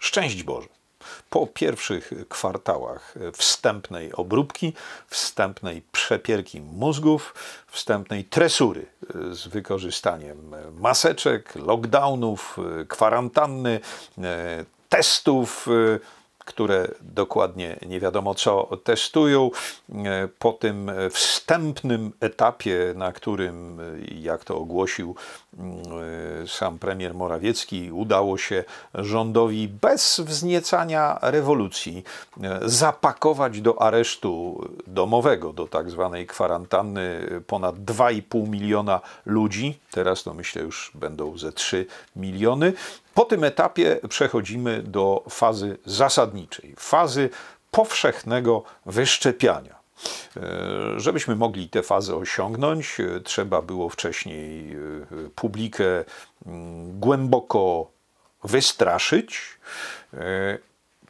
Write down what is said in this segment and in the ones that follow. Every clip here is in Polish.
Szczęść Boże. Po pierwszych kwartałach wstępnej obróbki, wstępnej przepierki mózgów, wstępnej tresury z wykorzystaniem maseczek, lockdownów, kwarantanny, e, testów, e, które dokładnie nie wiadomo co testują. E, po tym wstępnym etapie, na którym, e, jak to ogłosił mm, e, sam premier Morawiecki, udało się rządowi bez wzniecania rewolucji zapakować do aresztu domowego, do tak zwanej kwarantanny ponad 2,5 miliona ludzi. Teraz to myślę już będą ze 3 miliony. Po tym etapie przechodzimy do fazy zasadniczej, fazy powszechnego wyszczepiania. E, żebyśmy mogli tę fazę osiągnąć, e, trzeba było wcześniej e, publikę mm, głęboko wystraszyć,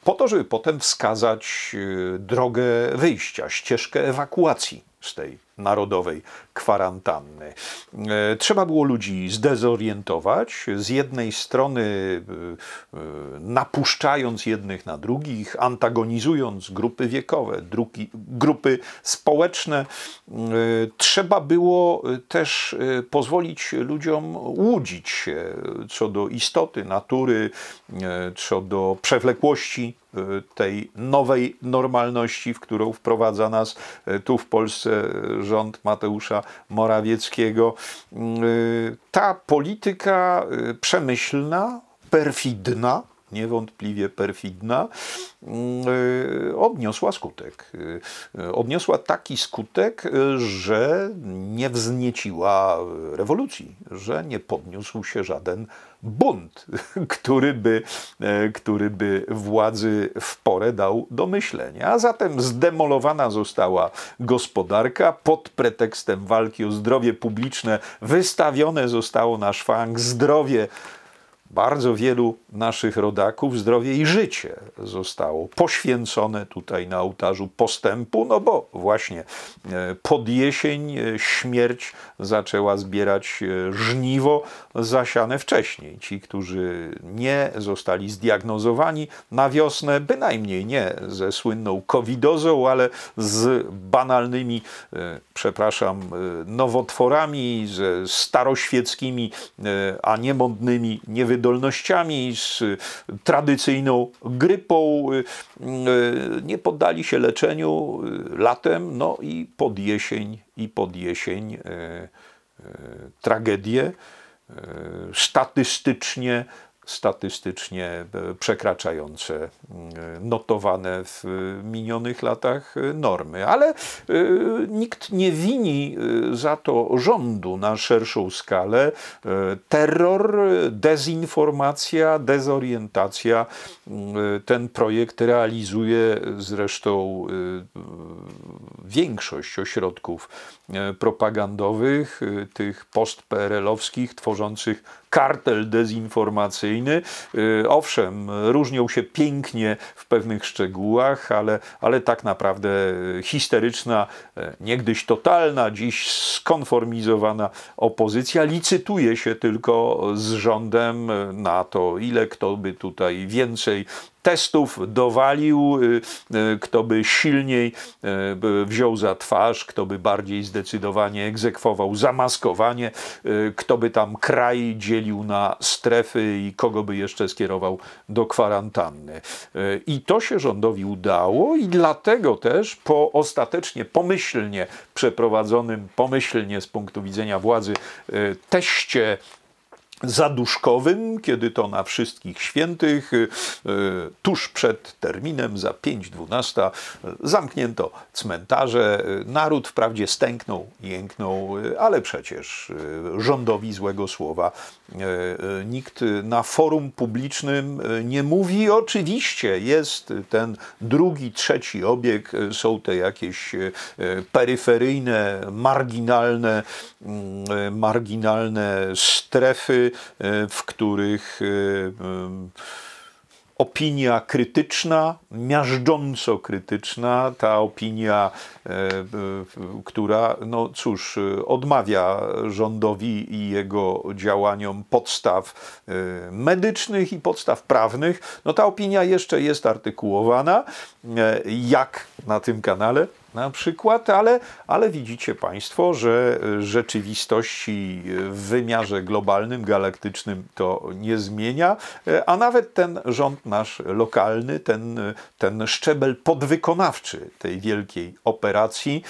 po to, żeby potem wskazać drogę wyjścia, ścieżkę ewakuacji z tej narodowej kwarantanny. E, trzeba było ludzi zdezorientować, z jednej strony e, e, napuszczając jednych na drugich, antagonizując grupy wiekowe, drugi, grupy społeczne. Trzeba było też pozwolić ludziom łudzić się co do istoty, natury, co do przewlekłości Y, tej nowej normalności, w którą wprowadza nas y, tu w Polsce rząd Mateusza Morawieckiego. Y, ta polityka przemyślna, perfidna, niewątpliwie perfidna, mm, e, odniosła skutek. E, e, odniosła taki skutek, że nie wznieciła rewolucji, że nie podniósł się żaden bunt, który by, który by władzy w porę dał do myślenia. A zatem zdemolowana została gospodarka pod pretekstem walki o zdrowie publiczne, wystawione zostało na szwank zdrowie bardzo wielu naszych rodaków zdrowie i życie zostało poświęcone tutaj na ołtarzu postępu, no bo właśnie e, pod jesień e, śmierć zaczęła zbierać e, żniwo zasiane wcześniej. Ci, którzy nie zostali zdiagnozowani na wiosnę, bynajmniej nie ze słynną covidozą, ale z banalnymi przepraszam, y, nowotworami, ze staroświeckimi, y, a niemądnymi niewydolnościami, z y, tradycyjną grypą. Nie poddali się leczeniu latem, no i pod jesień, i pod jesień tragedie. Statystycznie statystycznie e, przekraczające mm, e, notowane w e, minionych latach normy. Ale nikt nie wini za to rządu na szerszą skalę. Terror, dezinformacja, dezorientacja. Mm, ten projekt realizuje zresztą większość ośrodków propagandowych, tych postperelowskich, tworzących kartel dezinformacyjny. Y, owszem, różnią się pięknie w pewnych szczegółach, ale, ale tak naprawdę y, histeryczna, y, niegdyś totalna, dziś skonformizowana opozycja licytuje się tylko z rządem na to, ile kto by tutaj więcej testów dowalił, y, y, kto by silniej y, wziął za twarz, kto by bardziej zdecydowanie egzekwował zamaskowanie, kto by tam kraj dzielił na strefy i kogo by jeszcze skierował do kwarantanny. I to się rządowi udało i dlatego też po ostatecznie pomyślnie przeprowadzonym, pomyślnie z punktu widzenia władzy teście zaduszkowym, kiedy to na wszystkich świętych, y, y, tuż przed terminem za 5.12 zamknięto cmentarze. Y, naród wprawdzie stęknął, jęknął, ale przecież rządowi złego słowa nikt na forum publicznym nie mówi. Oczywiście jest ten drugi, trzeci obieg, są te jakieś peryferyjne, marginalne, mm, marginalne strefy, E, w których e, e, opinia krytyczna, miażdżąco krytyczna, ta opinia, która, no cóż, odmawia rządowi i jego działaniom podstaw medycznych i podstaw prawnych, no ta opinia jeszcze jest artykułowana, jak na tym kanale na przykład, ale, ale widzicie Państwo, że e, rzeczywistości e, w wymiarze globalnym, galaktycznym to nie zmienia, e, a nawet ten rząd nasz lokalny, ten, ten szczebel podwykonawczy tej wielkiej operacji,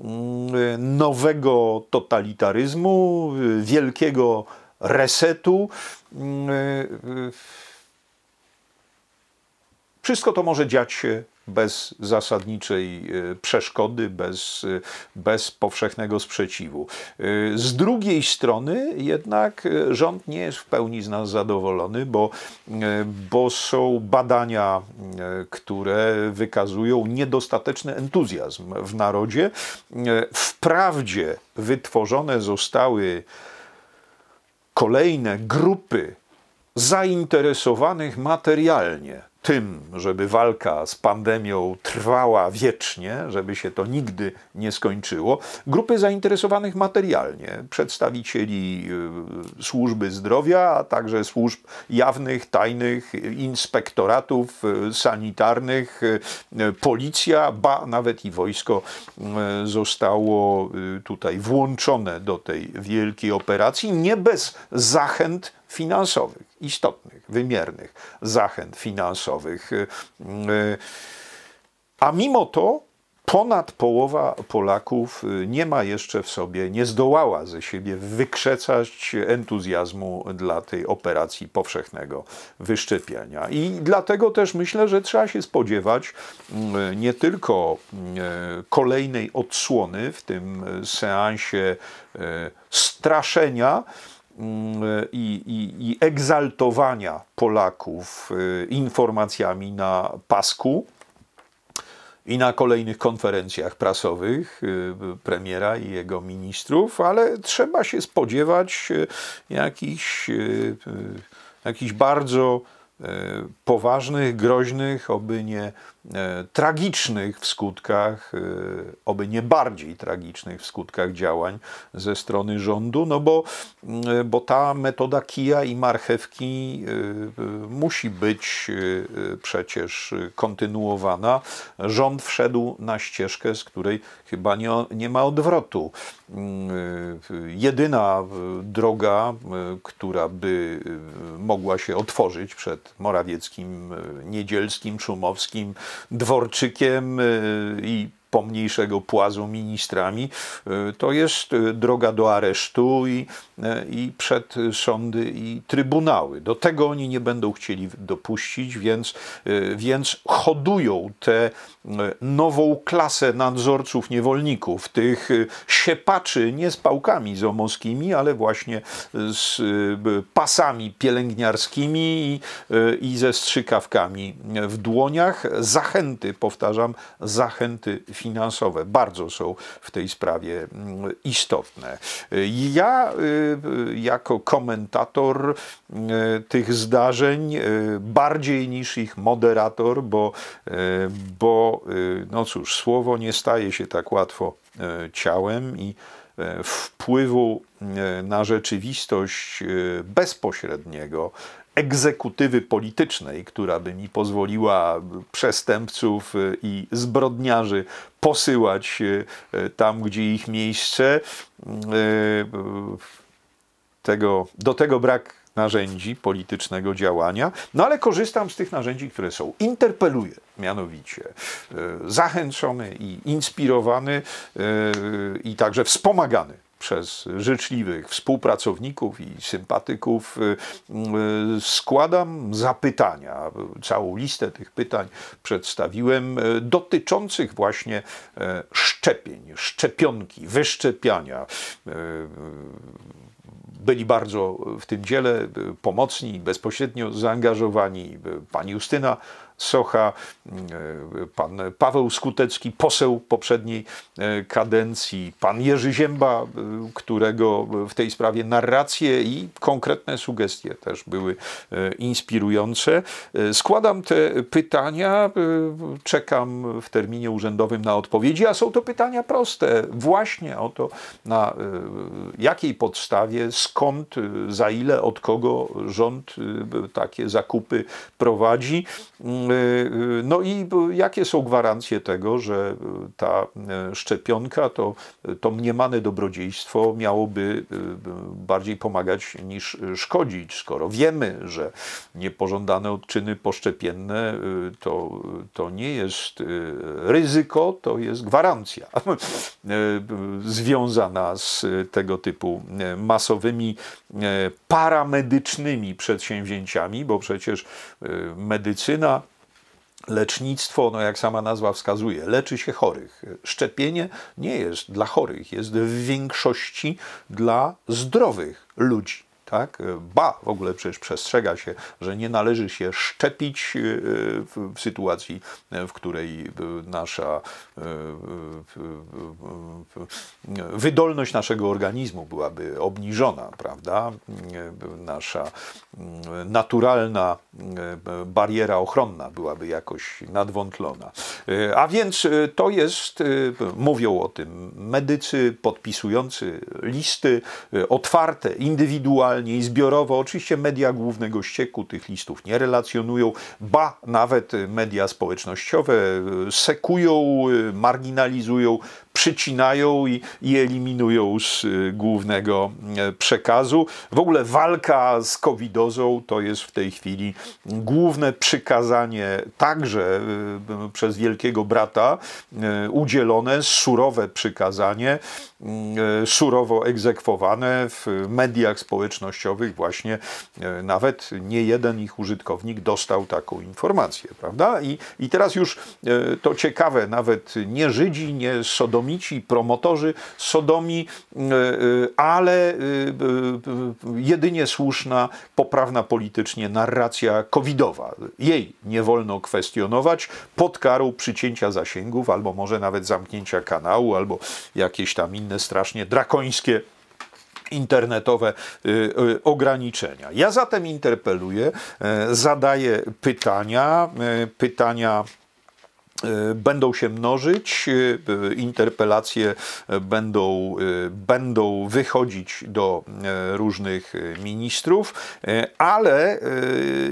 mm, nowego totalitaryzmu, wielkiego resetu. Mm, wszystko to może dziać się bez zasadniczej y, przeszkody, bez, y, bez powszechnego sprzeciwu. Y, z drugiej strony jednak rząd nie jest w pełni z nas zadowolony, bo, bo są badania, które wykazują niedostateczny entuzjazm w narodzie. Wprawdzie wytworzone zostały kolejne grupy zainteresowanych materialnie tym, żeby walka z pandemią trwała wiecznie, żeby się to nigdy nie skończyło, grupy zainteresowanych materialnie, przedstawicieli y, służby zdrowia, a także służb jawnych, tajnych, inspektoratów y, sanitarnych, y, policja, ba nawet i wojsko zostało tutaj włączone do tej wielkiej operacji, nie bez zachęt finansowych, istotnych, wymiernych zachęt finansowych. Y, y, a mimo to ponad połowa Polaków y, nie ma jeszcze w sobie, nie zdołała ze siebie wykrzecać entuzjazmu dla tej operacji powszechnego wyszczepienia. I dlatego też myślę, że trzeba się spodziewać nie tylko kolejnej odsłony w tym seansie straszenia, Mm, i, i, i egzaltowania Polaków y, informacjami na pasku i na kolejnych konferencjach prasowych y, premiera i jego ministrów, ale trzeba się spodziewać y, jakichś, jakichś bardzo E, poważnych, groźnych, oby nie e, tragicznych w skutkach, e, oby nie bardziej tragicznych w skutkach działań ze strony rządu, no bo, bo ta metoda kija i marchewki musi być przecież kontynuowana. Rząd wszedł na ścieżkę, z której chyba nie, nie ma odwrotu. Mm, jedyna droga, która by mogła się otworzyć przed Morawieckim, e, Niedzielskim, Szumowskim, Dworczykiem e, i pomniejszego płazu ministrami, y, to jest y, droga do aresztu i, y, i przed sądy i trybunały. Do tego oni nie będą chcieli dopuścić, więc, więc hodują tę nową klasę nadzorców niewolników, tych siepaczy nie z pałkami zomoskimi, ale właśnie z pasami pielęgniarskimi i, i ze strzykawkami w dłoniach. Zachęty, powtarzam, zachęty finansowe bardzo są w tej sprawie mm, istotne. Ja y, jako komentator y, tych zdarzeń y, bardziej niż ich moderator, bo, bo no cóż, słowo nie staje się tak łatwo ciałem i wpływu na rzeczywistość bezpośredniego egzekutywy politycznej, która by mi pozwoliła przestępców y, i zbrodniarzy posyłać y, y, tam, gdzie ich miejsce. Tego, do tego brak narzędzi politycznego działania, no ale korzystam z tych narzędzi, które są. Interpeluję mianowicie zachęcony i inspirowany i także wspomagany przez życzliwych współpracowników i sympatyków y, y, składam zapytania. Całą listę tych pytań przedstawiłem y, dotyczących właśnie szczepień, szczepionki, wyszczepiania byli bardzo w tym dziele pomocni, bezpośrednio zaangażowani. Pani Justyna Socha, e, pan Paweł Skutecki, poseł poprzedniej e, kadencji, pan Jerzy Zięba, e, którego w tej sprawie narracje i konkretne sugestie też były inspirujące. Składam te pytania, czekam w terminie urzędowym na odpowiedzi, a są to pytania proste, właśnie o to, na jakiej podstawie, skąd, za ile, od kogo rząd takie zakupy prowadzi. Mm, Y, y, no i y, jakie są gwarancje tego, że ta szczepionka, to, to mniemane dobrodziejstwo miałoby bardziej pomagać niż szkodzić, skoro wiemy, że niepożądane odczyny poszczepienne to, to nie jest ryzyko, to jest gwarancja związana z tego typu masowymi paramedycznymi przedsięwzięciami, bo przecież medycyna Lecznictwo, no jak sama nazwa wskazuje, leczy się chorych. Szczepienie nie jest dla chorych, jest w większości dla zdrowych ludzi tak? Ba, w ogóle przecież przestrzega się, że nie należy się szczepić e, w sytuacji, e, w której e, nasza wydolność naszego organizmu byłaby obniżona, prawda? Nasza mm, naturalna bariera ochronna byłaby jakoś nadwątlona. A więc to jest, mówią o tym medycy podpisujący listy otwarte, indywidualne, generalnie i zbiorowo. Oczywiście media głównego ścieku tych listów nie relacjonują, ba, nawet media społecznościowe e, sekują, e, marginalizują, przycinają i, i eliminują z e, głównego przekazu. W ogóle walka z covidozą to jest w tej chwili główne przykazanie także przez Wielkiego Brata udzielone, surowe przykazanie Mm, e, surowo egzekwowane w mediach społecznościowych właśnie e, nawet nie jeden ich użytkownik dostał taką informację, prawda? I, i teraz już e, to ciekawe, nawet nie Żydzi, nie sodomici, promotorzy sodomi, ale jedynie słuszna, poprawna politycznie narracja covidowa. Jej nie wolno kwestionować pod karą przycięcia zasięgów albo może nawet zamknięcia kanału albo jakieś tam inne inne strasznie drakońskie internetowe y, y, ograniczenia. Ja zatem interpeluję, e, zadaję pytania, e, pytania e, będą się mnożyć, interpelacje będą, będą wychodzić do różnych ministrów, ale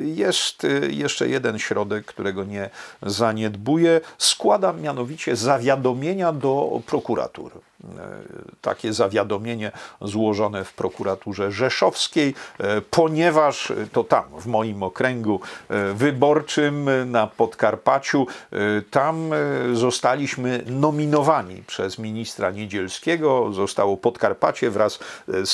jest jeszcze jeden środek, którego nie zaniedbuję. Składam mianowicie zawiadomienia do prokuratury. E, takie zawiadomienie złożone w prokuraturze rzeszowskiej, e, ponieważ e, to tam, w moim okręgu wyborczym na Podkarpaciu, tam zostaliśmy nominowani przez ministra Niedzielskiego. Zostało Podkarpacie wraz z,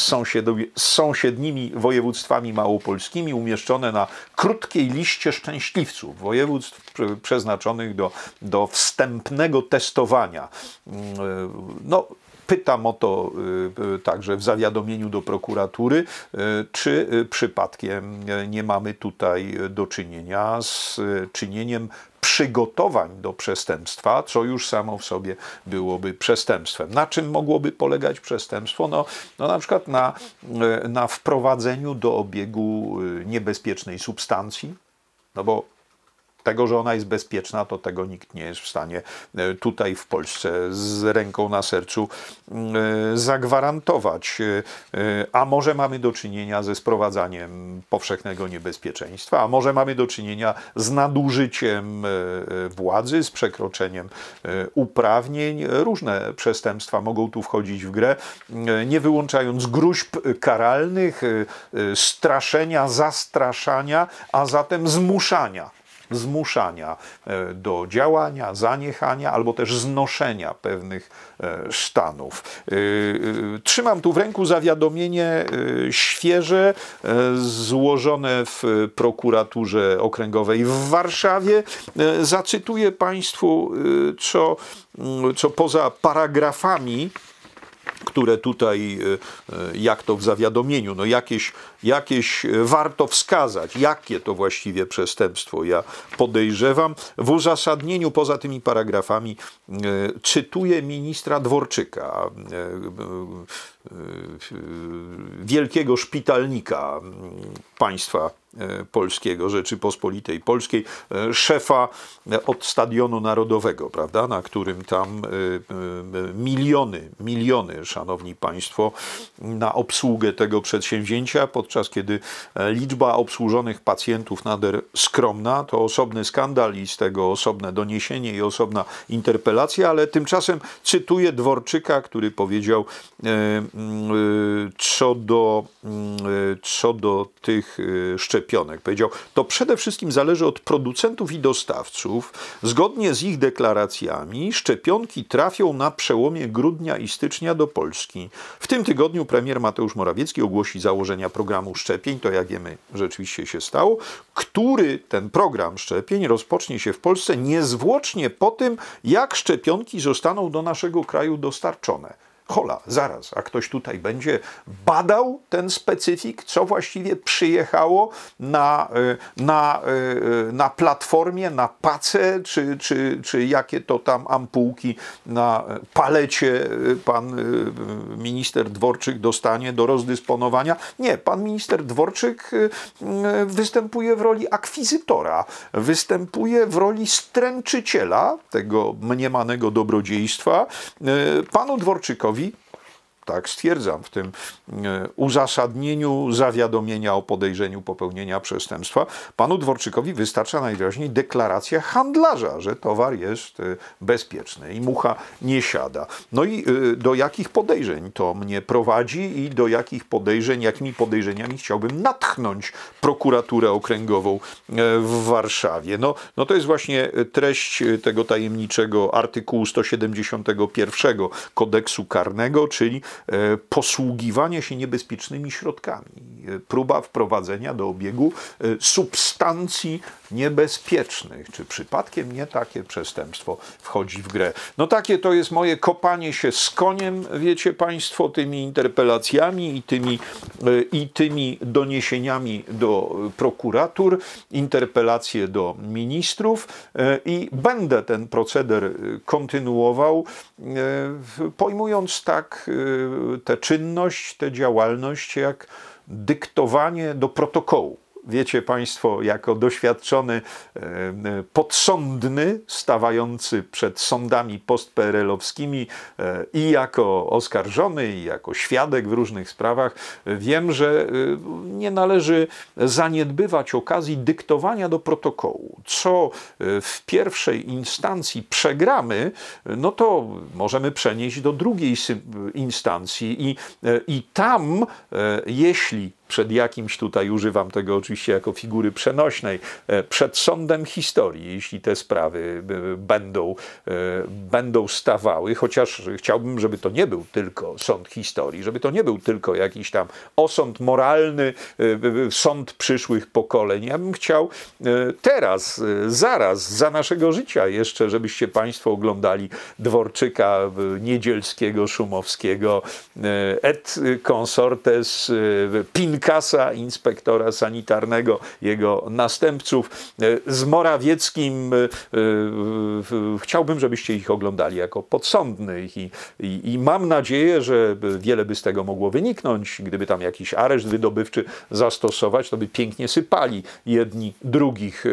z sąsiednimi województwami małopolskimi umieszczone na krótkiej liście szczęśliwców województw przeznaczonych do, do wstępnego testowania. Mm, e, no, Pytam o to e, e, także w zawiadomieniu do prokuratury, czy przypadkiem nie mamy tutaj do czynienia z czynieniem przygotowań do przestępstwa, co już samo w sobie byłoby przestępstwem. Na czym mogłoby polegać przestępstwo? No, no na przykład na, na wprowadzeniu do obiegu niebezpiecznej substancji, no bo tego, że ona jest bezpieczna, to tego nikt nie jest w stanie e, tutaj w Polsce z ręką na sercu e, zagwarantować. E, a może mamy do czynienia ze sprowadzaniem powszechnego niebezpieczeństwa, a może mamy do czynienia z nadużyciem władzy, z przekroczeniem uprawnień. Różne przestępstwa mogą tu wchodzić w grę, nie wyłączając gruźb karalnych, straszenia, zastraszania, a zatem zmuszania zmuszania e, do działania, zaniechania albo też znoszenia pewnych e, stanów. E, trzymam tu w ręku zawiadomienie świeże, złożone w prokuraturze okręgowej w Warszawie. Zacytuję Państwu, co, mm, co poza paragrafami które tutaj, jak to w zawiadomieniu, no jakieś jakieś e, warto wskazać, jakie to właściwie przestępstwo ja podejrzewam. W uzasadnieniu poza tymi paragrafami e, cytuję ministra Dworczyka, e, wielkiego szpitalnika mm, państwa polskiego, Rzeczypospolitej Polskiej, szefa od Stadionu Narodowego, prawda, na którym tam miliony, miliony, szanowni państwo, na obsługę tego przedsięwzięcia podczas Podczas kiedy e, liczba obsłużonych pacjentów nader skromna, to osobny skandal i z tego osobne doniesienie i osobna interpelacja, ale tymczasem cytuję Dworczyka, który powiedział e, mm, e, co do, mm, co do tych szczepionek. Powiedział, to przede wszystkim zależy od producentów i dostawców. Zgodnie z ich deklaracjami szczepionki trafią na przełomie grudnia i stycznia do Polski. W tym tygodniu premier Mateusz Morawiecki ogłosi założenia programu programu szczepień, to jak wiemy, rzeczywiście się stało, który ten program szczepień rozpocznie się w Polsce niezwłocznie po tym, jak szczepionki zostaną do naszego kraju dostarczone hola, zaraz, a ktoś tutaj będzie badał ten specyfik, co właściwie przyjechało na, y, na, y, y, na platformie, na pace, czy, czy, czy jakie to tam ampułki na palecie pan minister Dworczyk dostanie do rozdysponowania. Nie, pan minister Dworczyk występuje w roli akwizytora, występuje w roli stręczyciela tego mniemanego dobrodziejstwa. Panu Dworczykowi tak stwierdzam w tym e, uzasadnieniu zawiadomienia o podejrzeniu popełnienia przestępstwa, panu Dworczykowi wystarcza najwyraźniej deklaracja handlarza, że towar jest e, bezpieczny i mucha nie siada. No i e, do jakich podejrzeń to mnie prowadzi i do jakich podejrzeń, jakimi podejrzeniami chciałbym natchnąć prokuraturę okręgową w Warszawie. No, no to jest właśnie treść tego tajemniczego artykułu 171 kodeksu karnego, czyli E, posługiwanie się niebezpiecznymi środkami, próba wprowadzenia do obiegu e, substancji niebezpiecznych. Czy przypadkiem nie takie przestępstwo wchodzi w grę? No takie to jest moje kopanie się z koniem, wiecie Państwo, tymi interpelacjami i tymi, e, i tymi doniesieniami do prokuratur, interpelacje do ministrów i będę ten proceder kontynuował, pojmując tak Y, tę czynność, tę działalność jak dyktowanie do protokołu wiecie Państwo, jako doświadczony, e, e, podsądny, stawający przed sądami postperelowskimi e, i jako oskarżony, i jako świadek w różnych sprawach, wiem, że nie należy zaniedbywać okazji dyktowania do protokołu. Co w pierwszej instancji przegramy, no to możemy przenieść do drugiej instancji i, i tam, jeśli przed jakimś tutaj, używam tego oczywiście jako figury przenośnej, e, przed sądem historii, jeśli te sprawy e, będą, e, będą stawały, chociaż chciałbym, żeby to nie był tylko sąd historii, żeby to nie był tylko jakiś tam osąd moralny, sąd przyszłych pokoleń. Ja bym chciał teraz, zaraz, za naszego życia jeszcze, żebyście Państwo oglądali Dworczyka, Niedzielskiego, Szumowskiego, et consortes, Pin kasa inspektora sanitarnego, jego następców, e, z Morawieckim. E, e, chciałbym, żebyście ich oglądali jako podsądnych i, i, i mam nadzieję, że wiele by z tego mogło wyniknąć. Gdyby tam jakiś areszt wydobywczy zastosować, to by pięknie sypali jedni drugich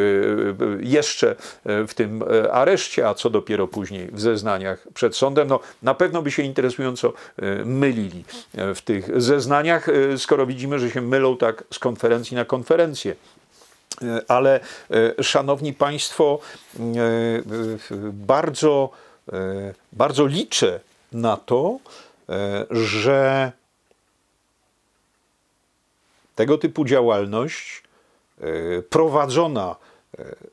jeszcze w tym areszcie, a co dopiero później w zeznaniach przed sądem. No, na pewno by się interesująco mylili w tych zeznaniach, skoro widzimy, że się mylą tak z konferencji na konferencję. E, ale, e, szanowni Państwo, e, bardzo, bardzo liczę na to, że tego typu działalność prowadzona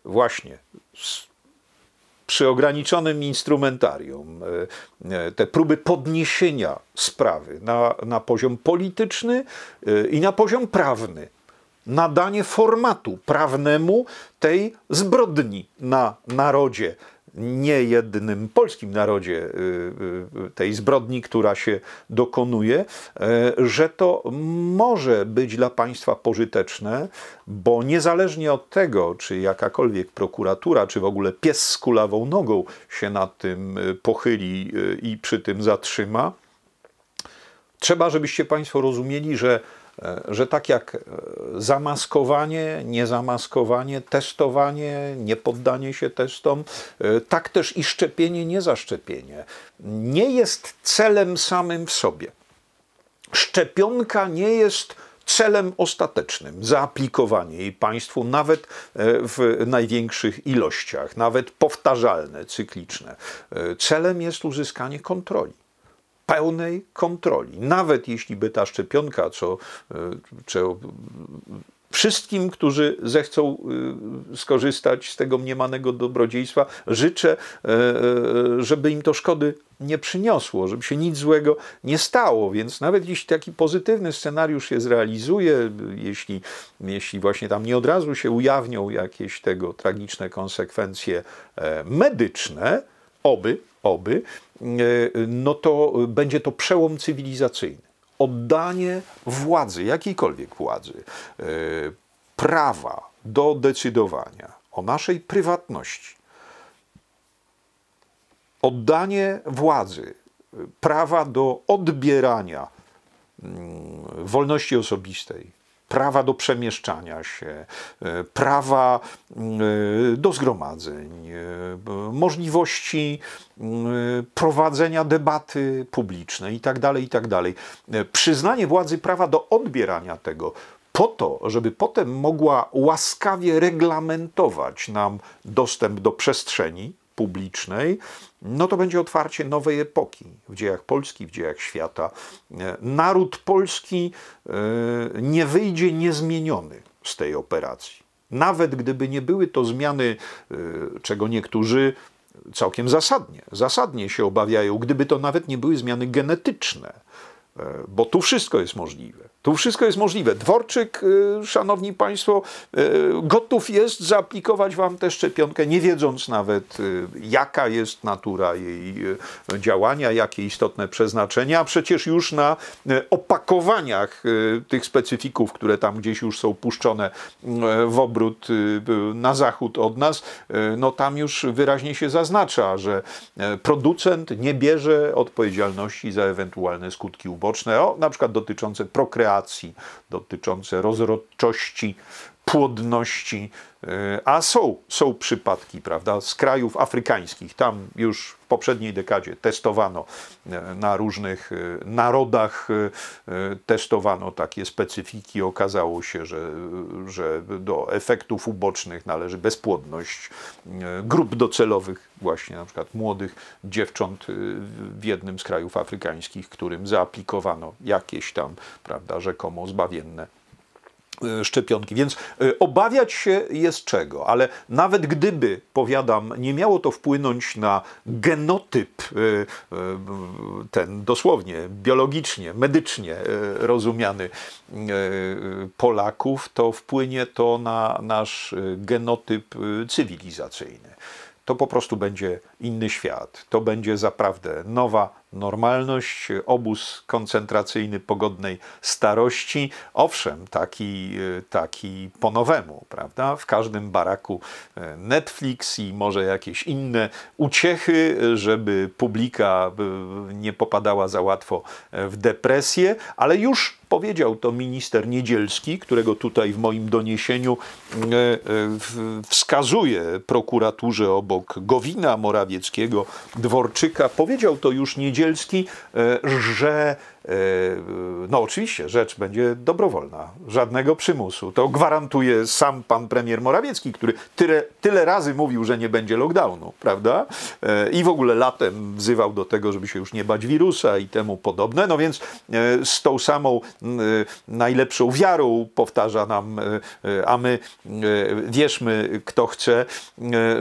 właśnie z przy ograniczonym instrumentarium, e, e, te próby podniesienia sprawy na, na poziom polityczny e, i na poziom prawny, nadanie formatu prawnemu tej zbrodni na narodzie nie jedynym polskim narodzie y, y, y, tej zbrodni, która się dokonuje, e, że to może być dla państwa pożyteczne, bo niezależnie od tego, czy jakakolwiek prokuratura, czy w ogóle pies z kulawą nogą się nad tym pochyli i przy tym zatrzyma, trzeba, żebyście państwo rozumieli, że E, że tak jak e, zamaskowanie, niezamaskowanie, testowanie, niepoddanie się testom, e, tak też i szczepienie, niezaszczepienie nie jest celem samym w sobie. Szczepionka nie jest celem ostatecznym, zaaplikowanie jej państwu nawet w największych ilościach, nawet powtarzalne, cykliczne. Celem jest uzyskanie kontroli pełnej kontroli. Nawet jeśli by ta szczepionka, co, e, co wszystkim, którzy zechcą e, skorzystać z tego mniemanego dobrodziejstwa, życzę, e, żeby im to szkody nie przyniosło, żeby się nic złego nie stało. Więc nawet jeśli taki pozytywny scenariusz się zrealizuje, jeśli, jeśli właśnie tam nie od razu się ujawnią jakieś tego tragiczne konsekwencje medyczne, oby oby, e, no to będzie to przełom cywilizacyjny. Oddanie władzy, jakiejkolwiek władzy, e, prawa do decydowania o naszej prywatności, oddanie władzy, e, prawa do odbierania mm, wolności osobistej, prawa do przemieszczania się, e, prawa mm, e, do zgromadzeń, e, możliwości mm, prowadzenia debaty publicznej itd., tak itd. Tak przyznanie władzy prawa do odbierania tego po to, żeby potem mogła łaskawie reglamentować nam dostęp do przestrzeni, publicznej, no to będzie otwarcie nowej epoki w dziejach Polski, w dziejach świata. E, naród polski e, nie wyjdzie niezmieniony z tej operacji. Nawet gdyby nie były to zmiany, e, czego niektórzy całkiem zasadnie, zasadnie się obawiają, gdyby to nawet nie były zmiany genetyczne, bo tu wszystko jest możliwe. Tu wszystko jest możliwe. Dworczyk, y, szanowni państwo, y, gotów jest zaaplikować wam tę szczepionkę, nie wiedząc nawet, y, jaka jest natura jej działania, jakie istotne przeznaczenia. A przecież już na opakowaniach tych specyfików, które tam gdzieś już są puszczone w obrót na zachód od nas, no tam już wyraźnie się zaznacza, że producent nie bierze odpowiedzialności za ewentualne skutki uboczne, o, na przykład dotyczące prokreacji kreacji, dotyczące rozrodczości płodności, e, a są, są przypadki, prawda, z krajów afrykańskich. Tam już w poprzedniej dekadzie testowano e, na różnych e, narodach, testowano takie specyfiki. Okazało się, że, że do efektów ubocznych należy bezpłodność grup docelowych, właśnie na przykład młodych dziewcząt w jednym z krajów afrykańskich, którym zaaplikowano jakieś tam, prawda, rzekomo zbawienne E, szczepionki. Więc e, obawiać się jest czego, ale nawet gdyby, powiadam, nie miało to wpłynąć na genotyp, e, ten dosłownie, biologicznie, medycznie rozumiany Polaków, to wpłynie to na nasz genotyp cywilizacyjny. To po prostu będzie inny świat. To będzie zaprawdę nowa normalność, obóz koncentracyjny pogodnej starości. Owszem, taki, taki po nowemu, prawda? W każdym baraku e, Netflix i może jakieś inne uciechy, żeby publika e, nie popadała za łatwo e, w depresję, ale już powiedział to minister Niedzielski, którego tutaj w moim doniesieniu wskazuje prokuraturze obok Gowina Morawieckiego, Dworczyka. Powiedział to już Niedzielski, Niedzielski, e, że no, oczywiście, rzecz będzie dobrowolna, żadnego przymusu. To gwarantuje sam pan premier Morawiecki, który tyle, tyle razy mówił, że nie będzie lockdownu, prawda? E, I w ogóle latem wzywał do tego, żeby się już nie bać wirusa i temu podobne. No więc e, z tą samą e, najlepszą wiarą powtarza nam, a my wierzmy, kto chce,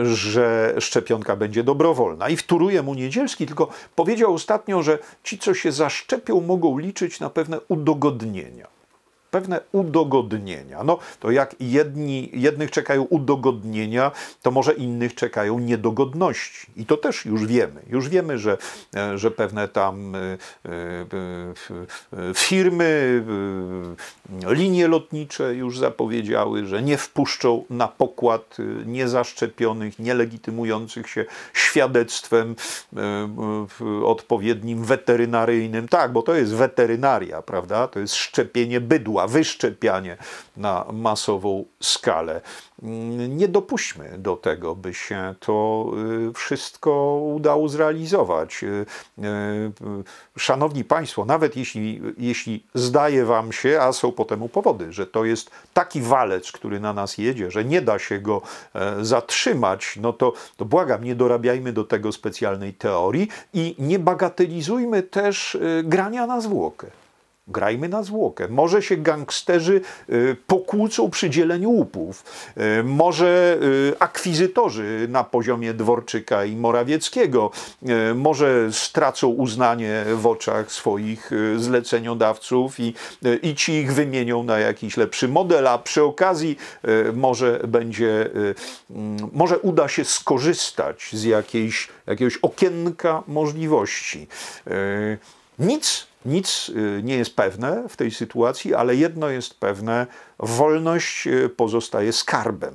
że szczepionka będzie dobrowolna. I wtóruje mu Niedzielski, tylko powiedział ostatnio, że ci, co się zaszczepią, mogą mogą liczyć na pewne udogodnienia pewne udogodnienia. No to jak jedni, jednych czekają udogodnienia, to może innych czekają niedogodności. I to też już wiemy. Już wiemy, że, e, że pewne tam e, e, firmy, linie lotnicze już zapowiedziały, że nie wpuszczą na pokład niezaszczepionych, nielegitymujących się świadectwem odpowiednim weterynaryjnym. Tak, bo to jest weterynaria, prawda? To jest szczepienie bydła była wyszczepianie na masową skalę. Mm, nie dopuśćmy do tego, by się to y, wszystko udało zrealizować. Y, y, szanowni Państwo, nawet jeśli, jeśli zdaje Wam się, a są po temu powody, że to jest taki walec, który na nas jedzie, że nie da się go e, zatrzymać, no to, to błagam, nie dorabiajmy do tego specjalnej teorii i nie bagatelizujmy też grania na zwłokę grajmy na zwłokę. Może się gangsterzy y, pokłócą przy dzieleniu łupów. Y, może y, akwizytorzy na poziomie Dworczyka i Morawieckiego może stracą uznanie w oczach swoich zleceniodawców i, i ci ich wymienią na jakiś lepszy model, a przy okazji może będzie, mm, może uda się skorzystać z jakiejś, jakiegoś okienka możliwości. Nic nic y, nie jest pewne w tej sytuacji, ale jedno jest pewne: wolność y, pozostaje skarbem.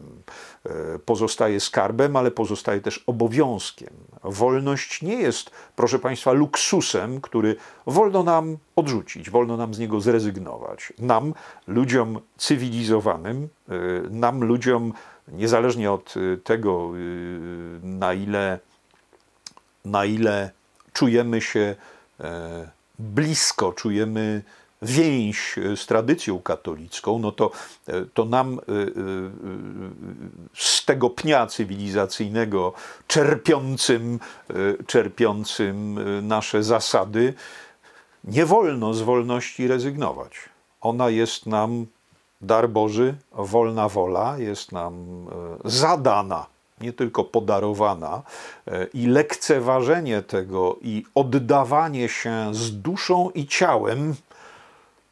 Y, pozostaje skarbem, ale pozostaje też obowiązkiem. Wolność nie jest, proszę Państwa, luksusem, który wolno nam odrzucić, wolno nam z niego zrezygnować. Nam, ludziom cywilizowanym, nam, ludziom, niezależnie od tego, na ile, na ile czujemy się e, blisko czujemy więź e, z tradycją katolicką, no to, e, to nam e, z tego pnia cywilizacyjnego, czerpiącym, czerpiącym nasze zasady, nie wolno z wolności rezygnować. Ona jest nam dar Boży, wolna wola jest nam zadana nie tylko podarowana, e, i lekceważenie tego, i oddawanie się z duszą i ciałem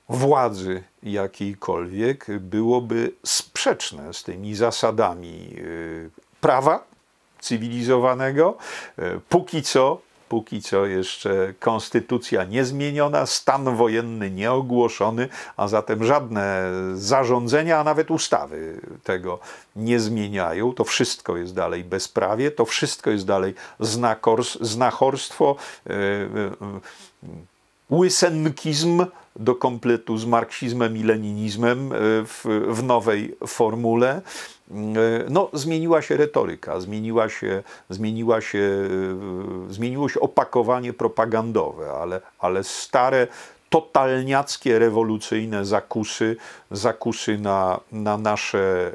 władzy jakiejkolwiek byłoby sprzeczne z tymi zasadami e, prawa cywilizowanego, e, póki co póki co jeszcze konstytucja niezmieniona, stan wojenny nieogłoszony, a zatem żadne zarządzenia, a nawet ustawy tego nie zmieniają. To wszystko jest dalej bezprawie, to wszystko jest dalej znachorstwo, yy, yy, łysenkizm do kompletu z marksizmem i leninizmem yy, w, w nowej formule. Mm, e, no, zmieniła się retoryka, zmieniła się, zmieniła się, e, zmieniło się opakowanie propagandowe, ale, ale stare totalniackie, rewolucyjne zakusy, zakusy na, na nasze,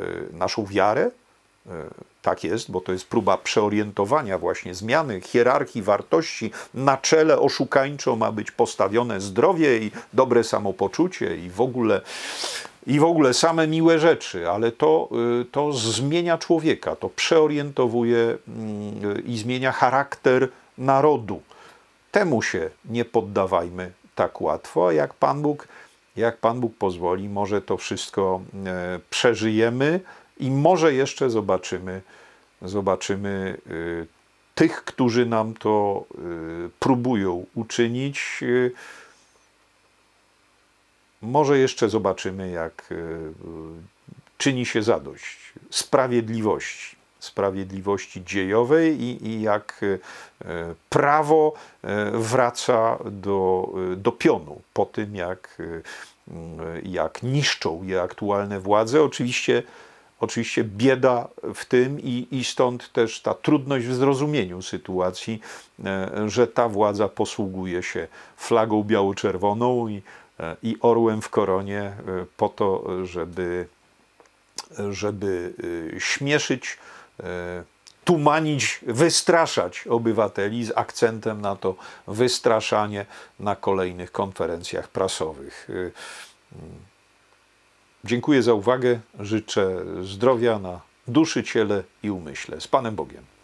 e, naszą wiarę, tak jest, bo to jest próba przeorientowania, właśnie zmiany hierarchii wartości. Na czele oszukańczo ma być postawione zdrowie i dobre samopoczucie i w ogóle i w ogóle same miłe rzeczy, ale to, y, to zmienia człowieka, to przeorientowuje mm, i zmienia charakter narodu. Temu się nie poddawajmy tak łatwo, jak Pan Bóg, jak Pan Bóg pozwoli, może to wszystko e, przeżyjemy i może jeszcze zobaczymy, zobaczymy y, tych, którzy nam to y, próbują uczynić. Może jeszcze zobaczymy, jak e, czyni się zadość sprawiedliwości, sprawiedliwości dziejowej i, i jak e, prawo e, wraca do, do pionu po tym, jak, mm, jak niszczą je aktualne władze. Oczywiście oczywiście bieda w tym i, i, stąd też ta trudność w zrozumieniu sytuacji, że ta władza posługuje się flagą biało-czerwoną i i orłem w koronie e, po to, żeby, żeby e, śmieszyć, e, tumanić, wystraszać obywateli z akcentem na to wystraszanie na kolejnych konferencjach prasowych. Mm, dziękuję za uwagę, życzę zdrowia na duszy, ciele i umyśle. Z Panem Bogiem.